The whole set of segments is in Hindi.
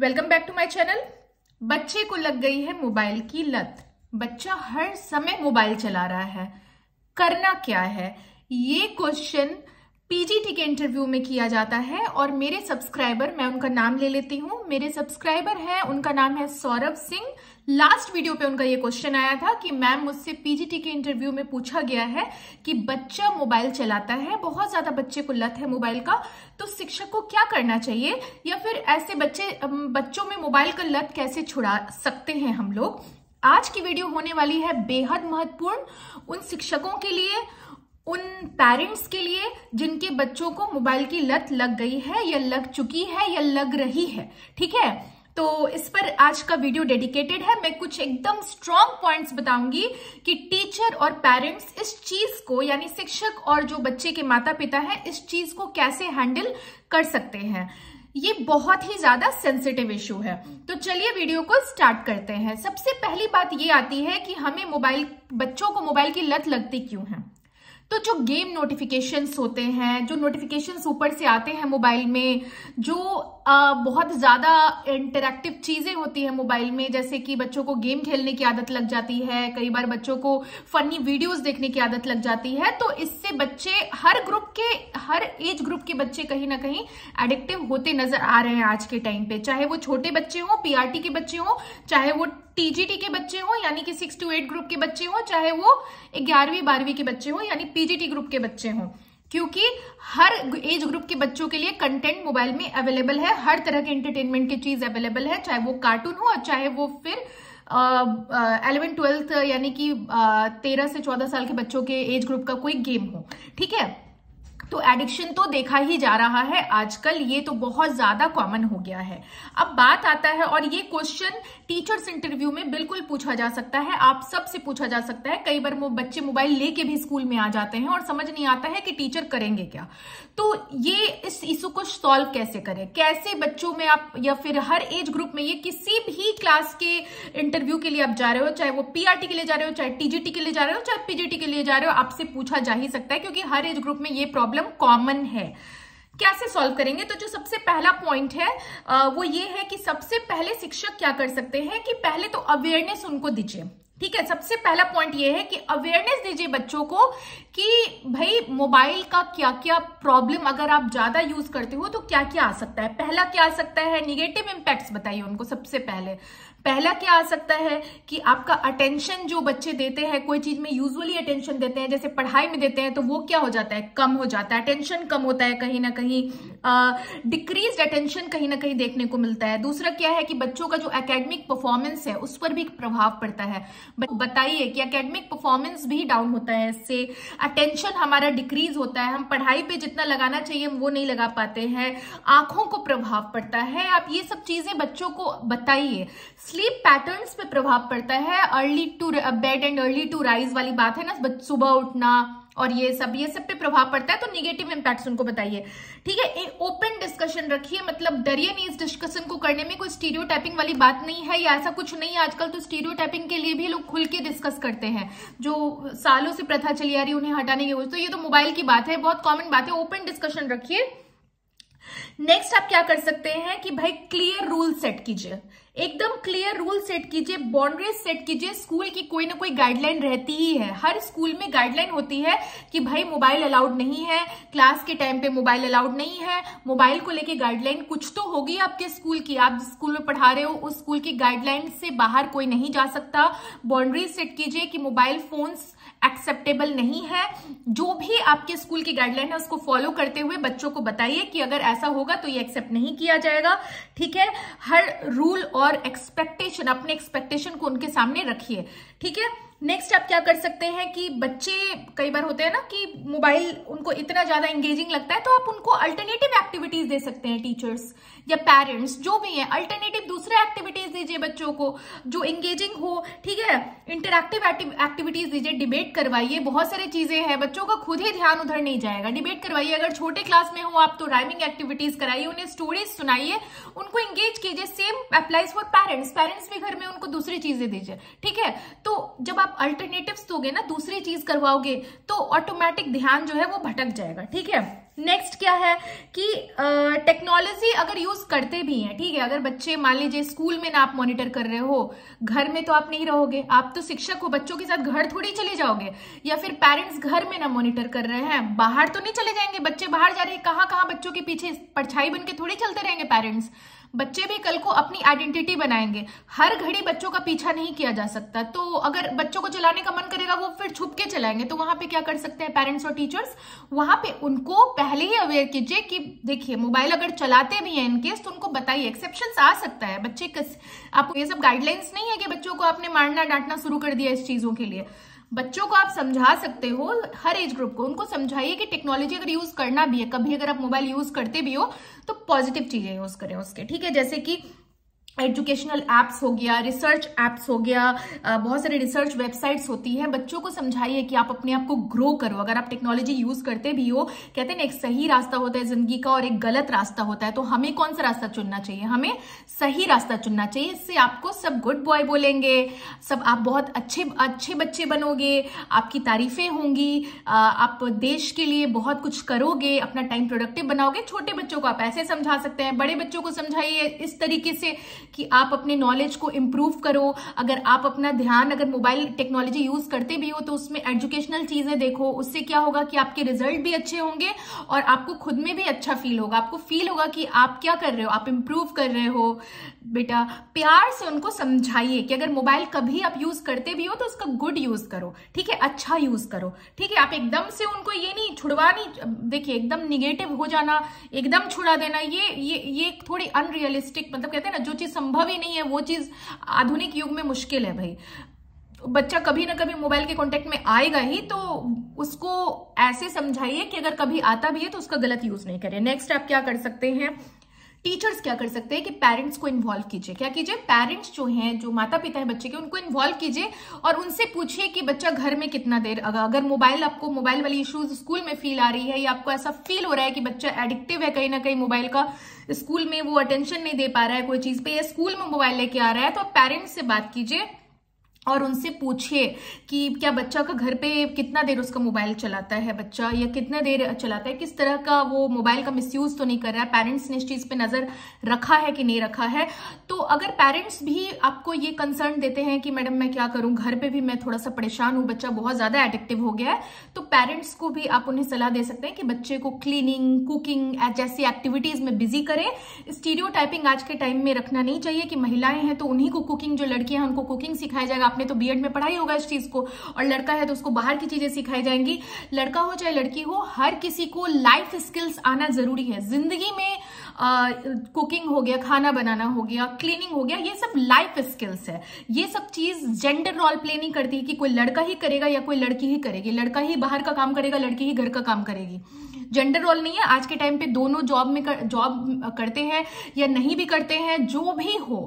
welcome back to my channel बच्चे को लग गई है मोबाइल की लत बच्चा हर समय मोबाइल चला रहा है करना क्या है ये क्वेश्चन पीजीटी के इंटरव्यू में किया जाता है और मेरे सब्सक्राइबर मैं उनका नाम ले लेती हूँ मेरे सब्सक्राइबर हैं उनका नाम है सौरभ सिंह लास्ट वीडियो पे उनका ये क्वेश्चन आया था कि मैम मुझसे पीजीटी के इंटरव्यू में पूछा गया है कि बच्चा मोबाइल चलाता है बहुत ज्यादा बच्चे को लत है मोबाइल का तो शिक्षक को क्या करना चाहिए या फिर ऐसे बच्चे बच्चों में मोबाइल का लत कैसे छुड़ा सकते हैं हम लोग आज की वीडियो होने वाली है बेहद महत्वपूर्ण उन शिक्षकों के लिए उन पेरेंट्स के लिए जिनके बच्चों को मोबाइल की लत लग गई है या लग चुकी है या लग रही है ठीक है तो इस पर आज का वीडियो डेडिकेटेड है मैं कुछ एकदम स्ट्रांग पॉइंट्स बताऊंगी कि टीचर और पेरेंट्स इस चीज को यानी शिक्षक और जो बच्चे के माता पिता हैं इस चीज को कैसे हैंडल कर सकते हैं ये बहुत ही ज्यादा सेंसिटिव इश्यू है तो चलिए वीडियो को स्टार्ट करते हैं सबसे पहली बात ये आती है कि हमें मोबाइल बच्चों को मोबाइल की लत लगती क्यों है तो जो गेम नोटिफिकेशंस होते हैं जो नोटिफिकेशंस ऊपर से आते हैं मोबाइल में जो आ, बहुत ज़्यादा इंटरेक्टिव चीज़ें होती हैं मोबाइल में जैसे कि बच्चों को गेम खेलने की आदत लग जाती है कई बार बच्चों को फनी वीडियोस देखने की आदत लग जाती है तो इससे बच्चे हर ग्रुप के हर एज ग्रुप के बच्चे कहीं ना कहीं एडिक्टिव होते नजर आ रहे हैं आज के टाइम पे चाहे वो छोटे बच्चे हों पीआरटी के बच्चे हों चाहे वो टीजीटी के बच्चे हो यानी कि सिक्स टू एट ग्रुप के बच्चे हो चाहे वो ग्यारहवीं बारहवीं के बच्चे हो यानी पीजीटी ग्रुप के बच्चे हों क्योंकि हर एज ग्रुप के बच्चों के लिए कंटेंट मोबाइल में अवेलेबल है हर तरह के एंटरटेनमेंट की चीज अवेलेबल है चाहे वो कार्टून हो और चाहे वो फिर एलेवन ट्वेल्थ यानी कि तेरह से चौदह साल के बच्चों के एज ग्रुप का कोई गेम हो ठीक है तो एडिक्शन तो देखा ही जा रहा है आजकल ये तो बहुत ज्यादा कॉमन हो गया है अब बात आता है और ये क्वेश्चन टीचर्स इंटरव्यू में बिल्कुल पूछा जा सकता है आप सबसे पूछा जा सकता है कई बार वो बच्चे मोबाइल लेके भी स्कूल में आ जाते हैं और समझ नहीं आता है कि टीचर करेंगे क्या तो ये इस इशू को सॉल्व कैसे करें कैसे बच्चों में आप या फिर हर एज ग्रुप में ये किसी भी क्लास के इंटरव्यू के लिए आप जा रहे हो चाहे वो पीआरटी के लिए जा रहे हो चाहे टीजीटी के लिए जा रहे हो चाहे पीजीटी के लिए जा रहे हो आपसे पूछा जा ही सकता है क्योंकि हर एज ग्रुप में ये प्रॉब्लम प्रॉब्लम कॉमन है कैसे सॉल्व करेंगे तो जो सबसे पहला पॉइंट है वो ये है कि सबसे पहले शिक्षक क्या कर सकते हैं कि पहले तो अवेयरनेस उनको दीजिए ठीक है सबसे पहला पॉइंट ये है कि अवेयरनेस दीजिए बच्चों को कि भाई मोबाइल का क्या क्या प्रॉब्लम अगर आप ज्यादा यूज करते हो तो क्या क्या आ सकता है पहला क्या आ सकता है निगेटिव इम्पैक्ट्स बताइए उनको सबसे पहले पहला क्या आ सकता है कि आपका अटेंशन जो बच्चे देते हैं कोई चीज में यूजुअली अटेंशन देते हैं जैसे पढ़ाई में देते हैं तो वो क्या हो जाता है कम हो जाता है अटेंशन कम होता है कहीं ना कहीं डिक्रीज अटेंशन कहीं ना कहीं देखने को मिलता है दूसरा क्या है कि बच्चों का जो एकेडमिक परफॉर्मेंस है उस पर भी प्रभाव पड़ता है बताइए कि एकेडमिक परफॉर्मेंस भी डाउन होता है इससे अटेंशन हमारा डिक्रीज होता है हम पढ़ाई पे जितना लगाना चाहिए वो नहीं लगा पाते हैं आंखों को प्रभाव पड़ता है आप ये सब चीजें बच्चों को बताइए स्लीप पैटर्न पे प्रभाव पड़ता है early to bed and early to rise वाली बात है ना सुबह उठना और ये सब ये सब पे प्रभाव पड़ता है तो निगेटिव इम्पैक्ट उनको बताइए ठीक है ओपन डिस्कशन रखिए मतलब डरिए नहीं इस डिस्कशन को करने में कोई स्टीरियो वाली बात नहीं है या ऐसा कुछ नहीं आजकल तो स्टीरियो के लिए भी लोग खुल के डिस्कस करते हैं जो सालों से प्रथा चली आ रही उन्हें हटाने की तो ये तो मोबाइल की बात है बहुत कॉमन बात है ओपन डिस्कशन रखिए नेक्स्ट आप क्या कर सकते हैं कि भाई क्लियर रूल सेट कीजिए एकदम क्लियर रूल सेट कीजिए बाउंड्रीज सेट कीजिए स्कूल की कोई ना कोई गाइडलाइन रहती ही है हर स्कूल में गाइडलाइन होती है कि भाई मोबाइल अलाउड नहीं है क्लास के टाइम पे मोबाइल अलाउड नहीं है मोबाइल को लेके गाइडलाइन कुछ तो होगी आपके स्कूल की आप जिस स्कूल में पढ़ा रहे हो उस स्कूल की गाइडलाइन से बाहर कोई नहीं जा सकता बाउंड्रीज सेट कीजिए कि मोबाइल फोन्स एक्सेप्टेबल नहीं है जो भी आपके स्कूल की गाइडलाइन है उसको फॉलो करते हुए बच्चों को बताइए कि अगर ऐसा होगा तो ये एक्सेप्ट नहीं किया जाएगा ठीक है हर रूल और एक्सपेक्टेशन अपने एक्सपेक्टेशन को उनके सामने रखिए ठीक है नेक्स्ट आप क्या कर सकते हैं कि बच्चे कई बार होते हैं ना कि मोबाइल उनको इतना ज्यादा एंगेजिंग लगता है तो आप उनको अल्टरनेटिव एक्टिविटीज दे सकते हैं टीचर्स या पेरेंट्स जो भी है अल्टरनेटिव दूसरे एक्टिविटीज दीजिए बच्चों को जो एंगेजिंग हो ठीक है इंटरक्टिव एक्टिविटीज दीजिए डिबेट करवाइए बहुत सारी चीजें हैं बच्चों का खुद ही ध्यान उधर नहीं जाएगा डिबेट करवाइए अगर छोटे क्लास में हो आप तो राइमिंग एक्टिविटीज कराइए उन्हें स्टोरीज सुनाइए उनको एंगेज कीजिए same applies for parents parents भी घर में उनको दूसरी चीजें दीजिए ठीक है तो जब आप आप अल्टरनेटिव्स दोगे ना दूसरी चीज करवाओगे तो ऑटोमेटिक ध्यान जो है वो भटक जाएगा ठीक है नेक्स्ट क्या है कि टेक्नोलॉजी अगर यूज करते भी हैं ठीक है अगर बच्चे मान लीजिए स्कूल में ना आप मॉनिटर कर रहे हो घर में तो आप नहीं रहोगे आप तो शिक्षक हो बच्चों के साथ घर थोड़ी चले जाओगे या फिर पेरेंट्स घर में ना मॉनिटर कर रहे हैं बाहर तो नहीं चले जाएंगे बच्चे बाहर जा रहे हैं कहाँ कहाँ बच्चों के पीछे परछाई बन के थोड़ी चलते रहेंगे पेरेंट्स बच्चे भी कल को अपनी आइडेंटिटी बनाएंगे हर घड़ी बच्चों का पीछा नहीं किया जा सकता तो अगर बच्चों को चलाने का मन करेगा वो फिर छुप के चलाएंगे तो वहां पे क्या कर सकते हैं पेरेंट्स और टीचर्स वहां पे उनको पहले ही अवेयर कीजिए कि देखिए मोबाइल अगर चलाते भी हैं इनकेस तो उनको बताइए एक्सेप्शन आ सकता है बच्चे आपको ये सब गाइडलाइंस नहीं है कि बच्चों को आपने मारना डांटना शुरू कर दिया इस चीजों के लिए बच्चों को आप समझा सकते हो हर एज ग्रुप को उनको समझाइए कि टेक्नोलॉजी अगर यूज करना भी है कभी अगर आप मोबाइल यूज करते भी हो तो पॉजिटिव चीजें यूज करें उसके ठीक है जैसे कि एजुकेशनल ऐप्स हो गया रिसर्च ऐप्स हो गया बहुत सारे रिसर्च वेबसाइट्स होती हैं बच्चों को समझाइए कि आप अपने आप को ग्रो करो अगर आप टेक्नोलॉजी यूज करते भी हो कहते हैं ना एक सही रास्ता होता है जिंदगी का और एक गलत रास्ता होता है तो हमें कौन सा रास्ता चुनना चाहिए हमें सही रास्ता चुनना चाहिए इससे आपको सब गुड बॉय बोलेंगे सब आप बहुत अच्छे अच्छे बच्चे बनोगे आपकी तारीफें होंगी आप देश के लिए बहुत कुछ करोगे अपना टाइम प्रोडक्टिव बनाओगे छोटे बच्चों को आप ऐसे समझा सकते हैं बड़े बच्चों को समझाइए इस तरीके से कि आप अपने नॉलेज को इम्प्रूव करो अगर आप अपना ध्यान अगर मोबाइल टेक्नोलॉजी यूज करते भी हो तो उसमें एजुकेशनल चीजें देखो उससे क्या होगा कि आपके रिजल्ट भी अच्छे होंगे और आपको खुद में भी अच्छा फील होगा आपको फील होगा कि आप क्या कर रहे हो आप इम्प्रूव कर रहे हो बेटा प्यार से उनको समझाइए कि अगर मोबाइल कभी आप यूज करते भी हो तो उसका गुड यूज करो ठीक है अच्छा यूज करो ठीक है आप एकदम से उनको ये नहीं छुड़वा नहीं देखिए एकदम निगेटिव हो जाना एकदम छुड़ा देना ये ये ये थोड़ी अनरियलिस्टिक मतलब कहते हैं ना जो चीज संभव ही नहीं है वो चीज़ आधुनिक युग में मुश्किल है भाई बच्चा कभी ना कभी मोबाइल के कांटेक्ट में आएगा ही तो उसको ऐसे समझाइए कि अगर कभी आता भी है तो उसका गलत यूज नहीं करें नेक्स्ट आप क्या कर सकते हैं टीचर्स क्या कर सकते हैं कि पेरेंट्स को इन्वॉल्व कीजिए क्या कीजिए पेरेंट्स जो हैं जो माता पिता हैं बच्चे के उनको इन्वॉल्व कीजिए और उनसे पूछिए कि बच्चा घर में कितना देर अगर मोबाइल आपको मोबाइल वाली इश्यूज स्कूल में फील आ रही है या आपको ऐसा फील हो रहा है कि बच्चा एडिक्टिव है कहीं ना कहीं मोबाइल का स्कूल में वो अटेंशन नहीं दे पा रहा है कोई चीज पे या स्कूल में मोबाइल लेके आ रहा है तो आप पेरेंट्स से बात कीजिए और उनसे पूछिए कि क्या बच्चा का घर पे कितना देर उसका मोबाइल चलाता है बच्चा या कितने देर चलाता है किस तरह का वो मोबाइल का मिसयूज तो नहीं कर रहा है पेरेंट्स ने इस चीज़ पे नज़र रखा है कि नहीं रखा है तो अगर पेरेंट्स भी आपको ये कंसर्न देते हैं कि मैडम मैं क्या करूँ घर पर भी मैं थोड़ा सा परेशान हूँ बच्चा बहुत ज़्यादा एडिक्टिव हो गया है तो पेरेंट्स को भी आप उन्हें सलाह दे सकते हैं कि बच्चे को क्लीनिंग कुकिंग जैसी एक्टिविटीज़ में बिजी करें स्टीरियो आज के टाइम में रखना नहीं चाहिए कि महिलाएं हैं तो उन्हीं को कुकिंग जो लड़कियां हैं उनको कुकिंग सिखाया जाएगा आपने तो बी में पढ़ाई होगा इस चीज को और लड़का है तो उसको बाहर की चीजें सिखाई जाएंगी लड़का हो चाहे लड़की हो हर किसी को लाइफ स्किल्स आना जरूरी है जिंदगी में कुकिंग हो गया खाना बनाना हो गया क्लीनिंग हो गया ये सब लाइफ स्किल्स है ये सब चीज जेंडर रोल प्ले नहीं करती कि कोई लड़का ही करेगा या कोई लड़की ही करेगी लड़का ही बाहर का काम करेगा लड़की ही घर का काम करेगी जेंडर रोल नहीं है आज के टाइम पे दोनों जॉब में जॉब करते हैं या नहीं भी करते हैं जो भी हो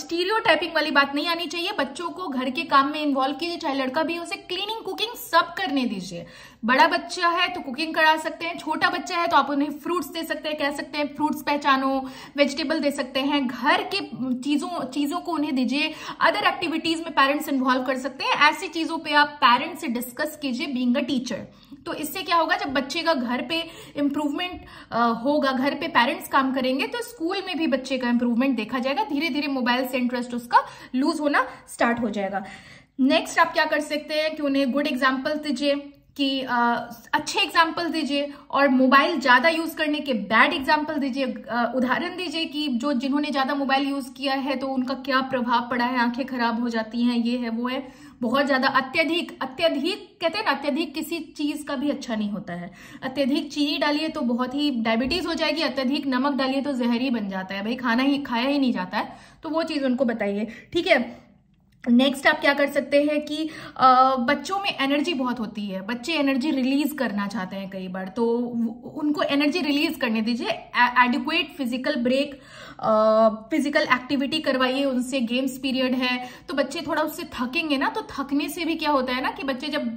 स्टीरियो टाइपिंग वाली बात नहीं आनी चाहिए बच्चों को घर के काम में इन्वॉल्व कीजिए चाहे लड़का भी हो उसे क्लीनिंग कुकिंग सब करने दीजिए बड़ा बच्चा है तो कुकिंग करा सकते हैं छोटा बच्चा है तो आप उन्हें फ्रूट्स दे सकते हैं कह सकते हैं फ्रूट्स पहचानो वेजिटेबल दे सकते हैं घर के चीजों चीजों को उन्हें दीजिए अदर एक्टिविटीज में पेरेंट्स इन्वॉल्व कर सकते हैं ऐसी चीजों पर आप पेरेंट्स से डिस्कस कीजिए बींग अ टीचर तो इससे क्या होगा जब बच्चे का घर पे इम्प्रूवमेंट होगा घर पे पेरेंट्स काम करेंगे तो स्कूल में भी बच्चे का इम्प्रूवमेंट देखा जाएगा धीरे धीरे मोबाइल से इंटरेस्ट उसका लूज होना स्टार्ट हो जाएगा नेक्स्ट आप क्या कर सकते हैं कि उन्हें गुड एग्जाम्पल्स दीजिए कि आ, अच्छे एग्जाम्पल दीजिए और मोबाइल ज़्यादा यूज़ करने के बैड एग्जाम्पल दीजिए उदाहरण दीजिए कि जो जिन्होंने ज़्यादा मोबाइल यूज़ किया है तो उनका क्या प्रभाव पड़ा है आंखें खराब हो जाती हैं ये है वो है बहुत ज़्यादा अत्यधिक अत्यधिक कहते हैं ना अत्यधिक किसी चीज़ का भी अच्छा नहीं होता है अत्यधिक चीनी डालिए तो बहुत ही डायबिटीज़ हो जाएगी अत्यधिक नमक डालिए तो जहर ही बन जाता है भाई खाना ही खाया ही नहीं जाता है तो वो चीज़ उनको बताइए ठीक है नेक्स्ट आप क्या कर सकते हैं कि बच्चों में एनर्जी बहुत होती है बच्चे एनर्जी रिलीज करना चाहते हैं कई बार तो उनको एनर्जी रिलीज करने दीजिए adequate physical break physical activity करवाइए उनसे गेम्स पीरियड है तो बच्चे थोड़ा उससे थकेंगे ना तो थकने से भी क्या होता है ना कि बच्चे जब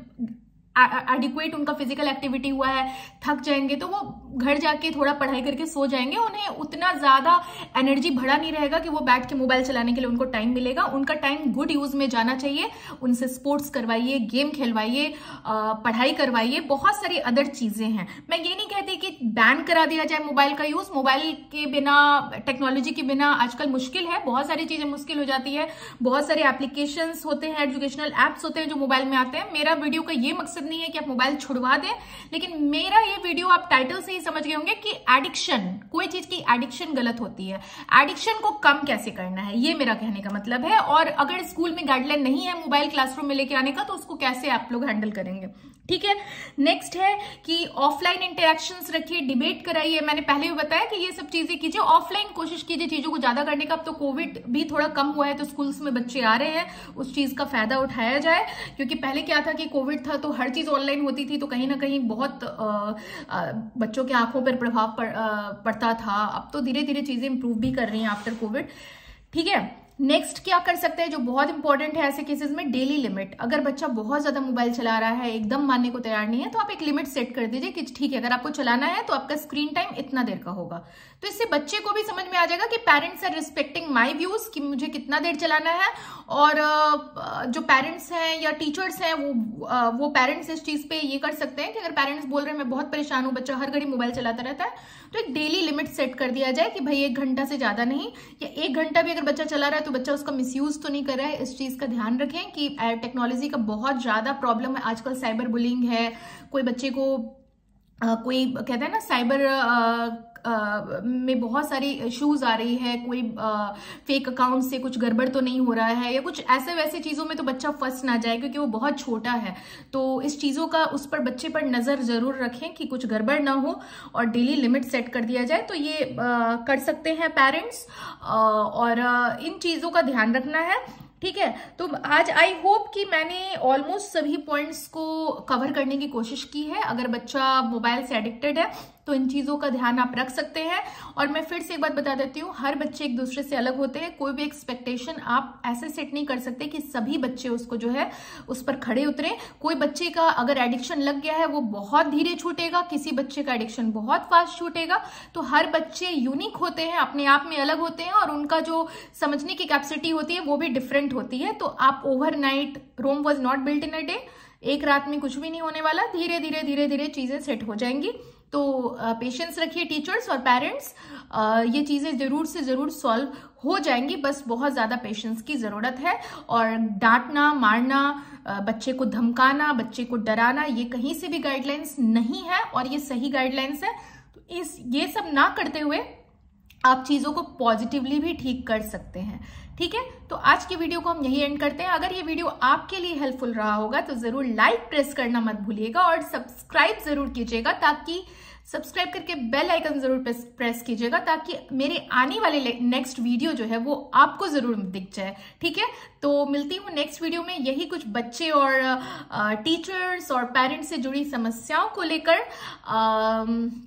एडिक्वेट उनका फिजिकल एक्टिविटी हुआ है थक जाएंगे तो वो घर जाके थोड़ा पढ़ाई करके सो जाएंगे उन्हें उतना ज्यादा एनर्जी भरा नहीं रहेगा कि वो बैठ के मोबाइल चलाने के लिए उनको टाइम मिलेगा उनका टाइम गुड यूज में जाना चाहिए उनसे स्पोर्ट्स करवाइए गेम खेलवाइए पढ़ाई करवाइए बहुत सारी अदर चीजें हैं मैं ये नहीं कहती कि बैन करा दिया जाए मोबाइल का यूज मोबाइल के बिना टेक्नोलॉजी के बिना आजकल मुश्किल है बहुत सारी चीजें मुश्किल हो जाती है बहुत सारे एप्लीकेशन होते हैं एजुकेशनल एप्स होते हैं जो मोबाइल में आते हैं मेरा वीडियो का ये मकसद मकसद नहीं है कि आप मोबाइल छुड़वा दें लेकिन मेरा ये वीडियो आप टाइटल से ही समझ गए होंगे कि एडिक्शन कोई चीज की एडिक्शन गलत होती है एडिक्शन को कम कैसे करना है ये मेरा कहने का मतलब है और अगर स्कूल में गाइडलाइन नहीं है मोबाइल क्लासरूम में लेके आने का तो उसको कैसे आप लोग हैंडल करेंगे ठीक है नेक्स्ट है कि ऑफलाइन इंटरेक्शंस रखिए डिबेट कराइए मैंने पहले भी बताया कि ये सब चीजें कीजिए ऑफलाइन कोशिश कीजिए चीजों को ज्यादा करने का अब तो कोविड भी थोड़ा कम हुआ है तो स्कूल्स में बच्चे आ रहे हैं उस चीज का फायदा उठाया जाए क्योंकि पहले क्या था कि कोविड था तो हर हर चीज ऑनलाइन होती थी तो कहीं ना कहीं बहुत बच्चों के आंखों पर प्रभाव पड़ता था अब तो धीरे धीरे चीजें इंप्रूव भी कर रही हैं आफ्टर कोविड ठीक है नेक्स्ट क्या कर सकते हैं जो बहुत इंपॉर्टेंट है ऐसे केसेस में डेली लिमिट अगर बच्चा बहुत ज्यादा मोबाइल चला रहा है एकदम मानने को तैयार नहीं है तो आप एक लिमिट सेट कर दीजिए कि ठीक है अगर आपको चलाना है तो आपका स्क्रीन टाइम इतना देर का होगा तो इससे बच्चे को भी समझ में आ जाएगा कि parents are respecting my views कि मुझे कितना देर चलाना है और जो पेरेंट्स हैं या टीचर्स हैं वो वो पेरेंट्स इस चीज पे ये कर सकते हैं कि अगर पेरेंट्स बोल रहे हैं मैं बहुत परेशान हूँ बच्चा हर घड़ी मोबाइल चलाता रहता है तो एक डेली लिमिट सेट कर दिया जाए कि भाई एक घंटा से ज़्यादा नहीं या एक घंटा भी अगर बच्चा चला रहा है तो बच्चा उसका मिस तो नहीं कर रहा है इस चीज़ का ध्यान रखें कि टेक्नोलॉजी का बहुत ज़्यादा प्रॉब्लम है आजकल साइबर बुलिंग है कोई बच्चे को Uh, कोई कहते हैं ना साइबर uh, में बहुत सारी इशूज आ रही है कोई फेक अकाउंट से कुछ गड़बड़ तो नहीं हो रहा है या कुछ ऐसे वैसे चीज़ों में तो बच्चा फंस ना जाए क्योंकि वो बहुत छोटा है तो इस चीज़ों का उस पर बच्चे पर नज़र ज़रूर रखें कि कुछ गड़बड़ ना हो और डेली लिमिट सेट कर दिया जाए तो ये आ, कर सकते हैं पेरेंट्स और आ, इन चीज़ों का ध्यान रखना है ठीक है तो आज आई होप कि मैंने ऑलमोस्ट सभी पॉइंट्स को कवर करने की कोशिश की है अगर बच्चा मोबाइल से एडिक्टेड है तो इन चीज़ों का ध्यान आप रख सकते हैं और मैं फिर से एक बात बता देती हूँ हर बच्चे एक दूसरे से अलग होते हैं कोई भी एक्सपेक्टेशन आप ऐसे सेट नहीं कर सकते कि सभी बच्चे उसको जो है उस पर खड़े उतरे कोई बच्चे का अगर एडिक्शन लग गया है वो बहुत धीरे छूटेगा किसी बच्चे का एडिक्शन बहुत फास्ट छूटेगा तो हर बच्चे यूनिक होते हैं अपने आप में अलग होते हैं और उनका जो समझने की कैपेसिटी होती है वो भी डिफरेंट होती है तो आप overnight Rome was not built in a day एक रात में कुछ भी नहीं होने वाला धीरे धीरे धीरे धीरे चीजें सेट हो जाएंगी तो पेशेंस रखिए टीचर्स और पेरेंट्स ये चीज़ें ज़रूर से ज़रूर सॉल्व हो जाएंगी बस बहुत ज़्यादा पेशेंस की ज़रूरत है और डांटना मारना बच्चे को धमकाना बच्चे को डराना ये कहीं से भी गाइडलाइंस नहीं है और ये सही गाइडलाइंस है तो इस ये सब ना करते हुए आप चीज़ों को पॉजिटिवली भी ठीक कर सकते हैं ठीक है तो आज की वीडियो को हम यही एंड करते हैं अगर ये वीडियो आपके लिए हेल्पफुल रहा होगा तो ज़रूर लाइक प्रेस करना मत भूलिएगा और सब्सक्राइब ज़रूर कीजिएगा ताकि सब्सक्राइब करके बेल आइकन ज़रूर प्रेस, प्रेस कीजिएगा ताकि मेरे आने वाले नेक्स्ट वीडियो जो है वो आपको ज़रूर दिख जाए ठीक है तो मिलती हूँ नेक्स्ट वीडियो में यही कुछ बच्चे और टीचर्स और पेरेंट्स से जुड़ी समस्याओं को लेकर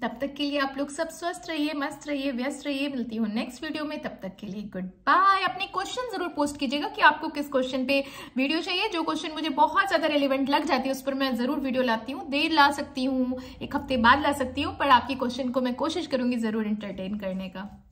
तब तक के लिए आप लोग सब स्वस्थ रहिए मस्त रहिए व्यस्त रहिए मिलती हूँ नेक्स्ट वीडियो में तब तक के लिए गुड बाय अपने क्वेश्चन जरूर पोस्ट कीजिएगा कि आपको किस क्वेश्चन पे वीडियो चाहिए जो क्वेश्चन मुझे बहुत ज़्यादा रेलिवेंट लग जाती है उस पर मैं ज़रूर वीडियो लाती हूँ देर ला सकती हूँ एक हफ्ते बाद ला सकती हूँ पर आपके क्वेश्चन को मैं कोशिश करूंगी ज़रूर इंटरटेन करने का